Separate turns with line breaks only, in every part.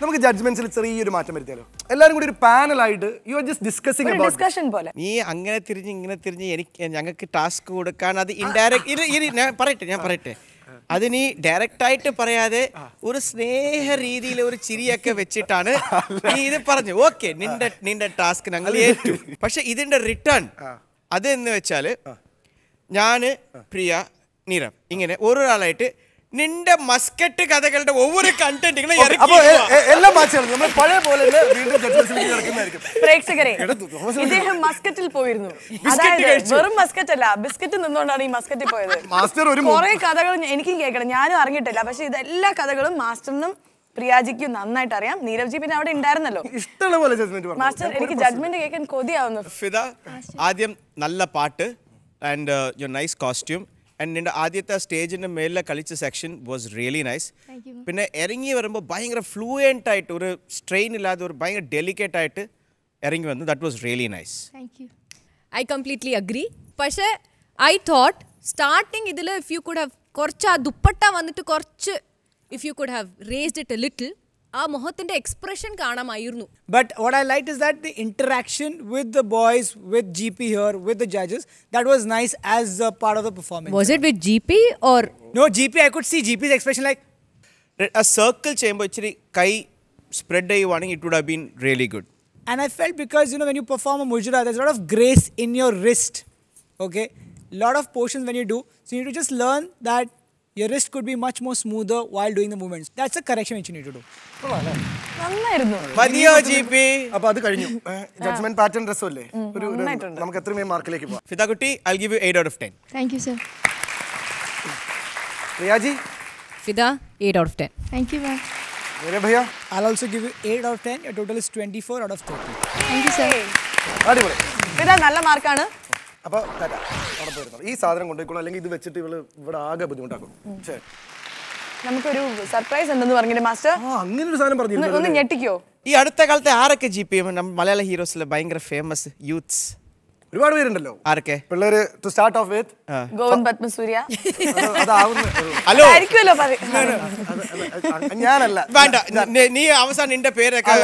നമുക്ക് ജഡ്ജ്മെന്റ്സിൽ ചെറിയൊരു മാറ്റം വരുത്തിയാലോ എല്ലാരും കൂടി ഒരു
പാനലായിട്ട് you are just discussing discussion
പോലെ നീ അങ്ങനെ തിരിഞ്ഞ് ഇങ്ങനെ തിരിഞ്ഞ് എനിക്ക് ഞങ്ങൾക്ക് ടാസ്ക് കൊടുക്കാൻ അത് ഇൻഡയറക്റ്റ് ഇത് ഇത് ഞാൻ പറയട്ടെ ഞാൻ പറയട്ടെ അത് നീ ഡയറക്റ്റ് ആയിട്ട് പറയാതെ ഒരു സ്നേഹ രീതിയിൽ ഒരു ചിരിയൊക്കെ വെച്ചിട്ടാണ് നീ ഇത് പറഞ്ഞു ഓക്കെ നിന്റെ നിന്റെ ടാസ്ക് ഞങ്ങൾ ഏറ്റു പക്ഷെ ഇതിന്റെ റിട്ടേൺ അത് എന്ന് വെച്ചാൽ ഞാൻ പ്രിയ നീരവ് ഇങ്ങനെ ഓരോരാളായിട്ട് നിന്റെ മസ്കറ്റ് കഥകളുടെ ഒவ்வொரு കണ്ടന്റുകളും
എല്ലാം നമ്മൾ പഴയ പോലെ പ്രേക്ഷകരെ ഇദ്ദേഹം മസ്കറ്റിൽ പോയിരുന്നു അതായത് വെറും മസ്കറ്റ് അല്ല ബിസ്കറ്റ് നിന്നുകൊണ്ടാണ് ഈ മസ്കറ്റിൽ പോയത് മാസ്റ്റർ ഒരു കുറെ കഥകൾ എനിക്കും കേൾക്കണം ഞാനും അറിഞ്ഞിട്ടില്ല പക്ഷെ ഇതെല്ലാ കഥകളും മാസ്റ്ററിനും പ്രിയാജിക്ക് നന്നായിട്ട് അറിയാം നീരവ് ജി പിന്നെ അവിടെ ഉണ്ടായിരുന്നല്ലോ ഇഷ്ടമുള്ള പോലെ ജഡ്ജ്മെന്റ് മാസ്റ്റർ എനിക്ക് ജഡ്ജ്മെന്റ് കേൾക്കാൻ കൊതിയാവുന്നു ഫിദ
ആദ്യം നല്ല പാട്ട് and your nice costume and നിന്റെ ആദ്യത്തെ സ്റ്റേജിൻ്റെ മേലിലെ കളിച്ച സെക്ഷൻ വാസ് റിയലി നൈസ് പിന്നെ ഇറങ്ങി വരുമ്പോൾ ഭയങ്കര ഫ്ലൂയൻ്റ് ആയിട്ട് ഒരു സ്ട്രെയിൻ ഇല്ലാതെ ഒരു ഭയങ്കര ഡെലിക്കേറ്റ് ആയിട്ട് ഇറങ്ങി വന്നു that was really nice
I completely agree പക്ഷേ ഐ തോട്ട് സ്റ്റാർട്ടിങ് ഇതിൽ ഇഫ് യു കുഡ് ഹാവ് കുറച്ച് ആ ദുപ്പട്ട വന്നിട്ട് കുറച്ച് if you could have raised it a little ആ മുഖത്തിന്റെ എക്സ്പ്രഷൻ കാണാമായിരുന്നു but what I like is that the interaction with the boys with G P here with the judges that was nice as a part of the performance was it with G P or no G P I could see G P's expression like a circle chamber actually kai
spread ചെയ്യുവാണെങ്കിൽ it would have been really good
And I felt because, you know, when you perform a mujra, there's a lot of grace in your wrist. Okay? lot of potions when you do. So you need to just learn that your wrist could be much more smoother while doing the movements. That's a correction which you need to do. മതിയോ G P അപ്പൊ അത് കഴിഞ്ഞു judgement pattern ഡ്രസ്സല്ലേ ഒരു
നമുക്ക് എത്രയും മാർക്കിലേക്ക് പോവാം ഫിതാകുട്ടി I give you eight out of ten
thank you sir റിയാജി Fida eight out of ten thank you ma'am വേറെ ഭയ്യ I also give you eight out of ten total is twenty four out of thirty thank you sir അടിപൊളി
ഫിദ നല്ല മാർക്കാണ്
അപ്പൊ തരാം അവിടെ ഈ സാധനം കൊണ്ടുപോയിക്കോളും അല്ലെങ്കിൽ ഇത് വെച്ചിട്ട് ഇവള് ഇവിടെ ആകെ
ബുദ്ധിമുട്ടാക്കും
നമുക്കൊരു സർപ്രൈസ് ഉണ്ടെന്ന് പറഞ്ഞു മാസ്റ്റർ അങ്ങനെ ഒരു സാധനം പറഞ്ഞു ഒന്ന് ഞെട്ടിക്കോ
ഈ അടുത്ത കാലത്തെ ആരൊക്കെ ജി പി മലയാള ഹീറോസിലെ ഭയങ്കര ഫേമസ് യൂത്ത്സ് ഒരുപാട് പേരുണ്ടല്ലോ ആരൊക്കെ പിള്ളേര് to start off with
Govind Padmasurya hello ഞാനല്ല വേണ്ട നീ
അവസാനം നിന്റെ പേരൊക്കെ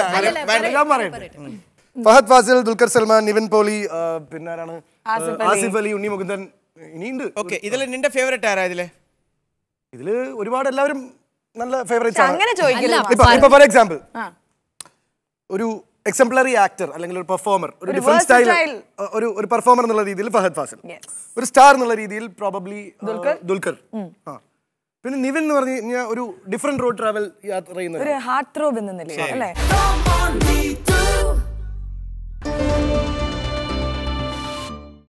ഫഹദ് ഫാസിൽ ദുൽഖർ സൽമാൻ നിവിൻ പോളി പിന്നാരാണ് ആസിഫ് അലി ഉണ്ണി മുകുന്ദൻ ഇനിയുണ്ട് ഓക്കെ ഇതിൽ നിന്റെ ഫേവറേറ്റ് ആരാ ഇതില് ഇതില് ഒരുപാട് എല്ലാവരും നല്ല ഫേവറേറ്റ്സ് അങ്ങനെ ചോദിക്കില്ല ഇപ്പൊ ഫോർ എക്സാമ്പിൾ ഒരു എക്സംപ്ലറി ആക്ടർ അല്ലെങ്കിൽ ഒരു പെർഫോമർ ഒരു ഡിഫറെന്റ് സ്റ്റൈൽ ഒരു ഒരു പെർഫോമർ എന്നുള്ള രീതിയിൽ ഫഹദ് ഫാസിൽ ഒരു സ്റ്റാർ എന്നുള്ള രീതിയിൽ പ്രോബബ്ലി ദുൽഖർ ആ പിന്നെ നിവിൻ എന്ന് പറഞ്ഞു കഴിഞ്ഞാൽ ഒരു ഡിഫറെന്റ് റോഡ് ട്രാവൽ യാത്ര ചെയ്യുന്ന
ഹാർട്ട് ത്രോബ് എന്ന അല്ലേ